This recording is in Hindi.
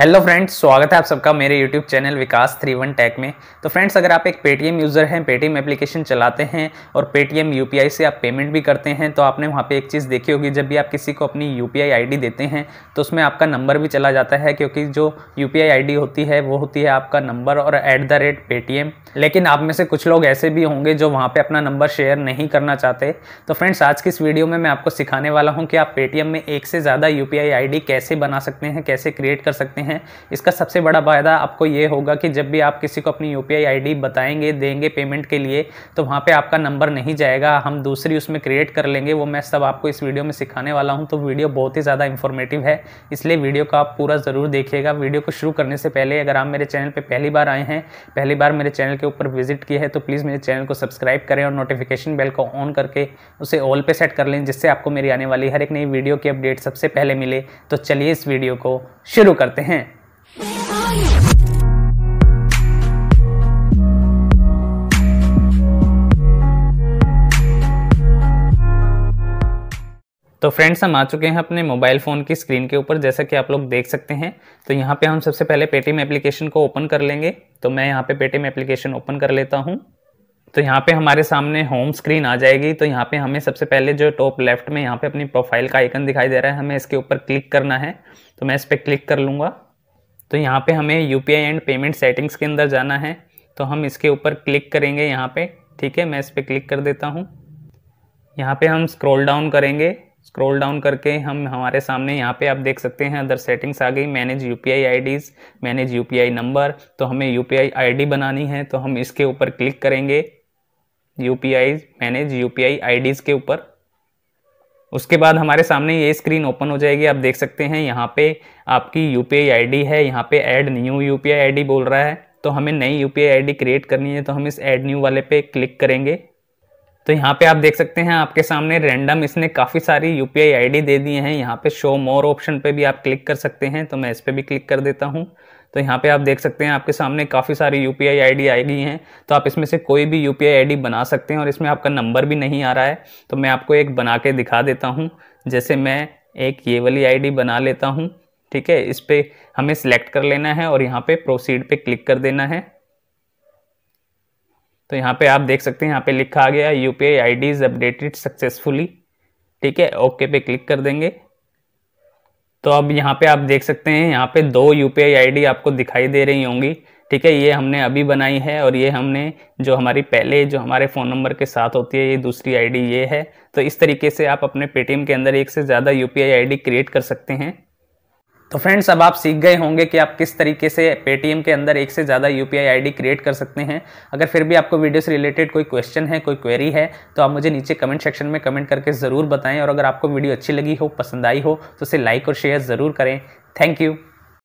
हेलो फ्रेंड्स स्वागत है आप सबका मेरे YouTube channel Vikas three one tech में तो फ्रेंड्स अगर आप एक पेटीएम यूज़र हैं पेटीएम एप्लीकेशन चलाते हैं और पेटीएम यूपीआई से आप पेमेंट भी करते हैं तो आपने वहाँ पे एक चीज़ देखी होगी जब भी आप किसी को अपनी यूपीआई आईडी देते हैं तो उसमें आपका नंबर भी चला जाता है क्योंकि जो यू पी होती है वो होती है आपका नंबर और एट द रेट लेकिन आप में से कुछ लोग ऐसे भी होंगे जो वहाँ पर अपना नंबर शेयर नहीं करना चाहते तो फ्रेंड्स आज की इस वीडियो में मैं आपको सिखाने वाला हूँ कि आप पेटीएम में एक से ज़्यादा यू पी कैसे बना सकते हैं कैसे क्रिएट कर सकते हैं हैं इसका सबसे बड़ा फायदा आपको ये होगा कि जब भी आप किसी को अपनी यू पी बताएंगे देंगे पेमेंट के लिए तो वहाँ पर आपका नंबर नहीं जाएगा हम दूसरी उसमें क्रिएट कर लेंगे वो मैं सब आपको इस वीडियो में सिखाने वाला हूँ तो वीडियो बहुत ही ज़्यादा इन्फॉर्मेटिव है इसलिए वीडियो को आप पूरा ज़रूर देखिएगा वीडियो को शुरू करने से पहले अगर आप मेरे चैनल पर पहली बार आए हैं पहली बार मेरे चैनल के ऊपर विजिट किए हैं तो प्लीज़ मेरे चैनल को सब्सक्राइब करें और नोटिफिकेशन बेल को ऑन करके उसे ऑल पे सेट कर लें जिससे आपको मेरी आने वाली हर एक नई वीडियो की अपडेट सबसे पहले मिले तो चलिए इस वीडियो को शुरू करते हैं तो फ्रेंड्स हम आ चुके हैं अपने मोबाइल फ़ोन की स्क्रीन के ऊपर जैसा कि आप लोग देख सकते हैं तो यहाँ पे हम सबसे पहले पेटीएम एप्लीकेशन को ओपन कर लेंगे तो मैं यहाँ पे पेटीएम एप्लीकेशन ओपन कर लेता हूँ तो यहाँ पे हमारे सामने होम स्क्रीन आ जाएगी तो यहाँ पे हमें सबसे पहले जो टॉप लेफ्ट में यहाँ पे अपनी प्रोफाइल का आइकन दिखाई दे रहा है हमें इसके ऊपर क्लिक करना है तो मैं इस पर क्लिक कर लूँगा तो यहाँ पे हमें U P and payment settings के अंदर जाना है तो हम इसके ऊपर क्लिक करेंगे यहाँ पे ठीक है मैं इस पर क्लिक कर देता हूँ यहाँ पे हम स्क्रॉल डाउन करेंगे स्क्रॉल डाउन करके हम हमारे सामने यहाँ पे आप देख सकते हैं अदर सेटिंग्स आ गई manage U P I I Ds manage U P I number तो हमें U P I I D बनानी है तो हम इसके ऊपर क्लिक करेंगे U P I manage U P I I Ds के ऊपर उसके बाद हमारे सामने ये स्क्रीन ओपन हो जाएगी आप देख सकते हैं यहाँ पे आपकी यू पी है यहाँ पे ऐड न्यू यू पी बोल रहा है तो हमें नई यू पी आई क्रिएट करनी है तो हम इस ऐड न्यू वाले पे क्लिक करेंगे तो यहाँ पे आप देख सकते हैं आपके सामने रैंडम इसने काफ़ी सारी यू पी दे दिए हैं यहाँ पे शो मोर ऑप्शन पे भी आप क्लिक कर सकते हैं तो मैं इस पर भी क्लिक कर देता हूँ तो यहाँ पे आप देख सकते हैं आपके सामने काफ़ी सारी U P I I D गई हैं तो आप इसमें से कोई भी U P I I D बना सकते हैं और इसमें आपका नंबर भी नहीं आ रहा है तो मैं आपको एक बना के दिखा देता हूँ जैसे मैं एक ये वाली आई डी बना लेता हूँ ठीक है इस पर हमें सिलेक्ट कर लेना है और यहाँ पर प्रोसीड पर क्लिक कर देना है तो यहाँ पे आप देख सकते हैं यहाँ पे लिखा आ गया U P I I D is updated successfully ठीक है ओके पे क्लिक कर देंगे तो अब यहाँ पे आप देख सकते हैं यहाँ पे दो यू पी आई आपको दिखाई दे रही होंगी ठीक है ये हमने अभी बनाई है और ये हमने जो हमारी पहले जो हमारे फ़ोन नंबर के साथ होती है ये दूसरी आईडी ये है तो इस तरीके से आप अपने पेटीएम के अंदर एक से ज़्यादा यू पी आई क्रिएट कर सकते हैं तो फ्रेंड्स अब आप सीख गए होंगे कि आप किस तरीके से पेटीएम के अंदर एक से ज़्यादा यू पी आई क्रिएट कर सकते हैं अगर फिर भी आपको वीडियो से रिलेटेड कोई क्वेश्चन है कोई क्वेरी है तो आप मुझे नीचे कमेंट सेक्शन में कमेंट करके ज़रूर बताएं और अगर आपको वीडियो अच्छी लगी हो पसंद आई हो तो उसे लाइक और शेयर ज़रूर करें थैंक यू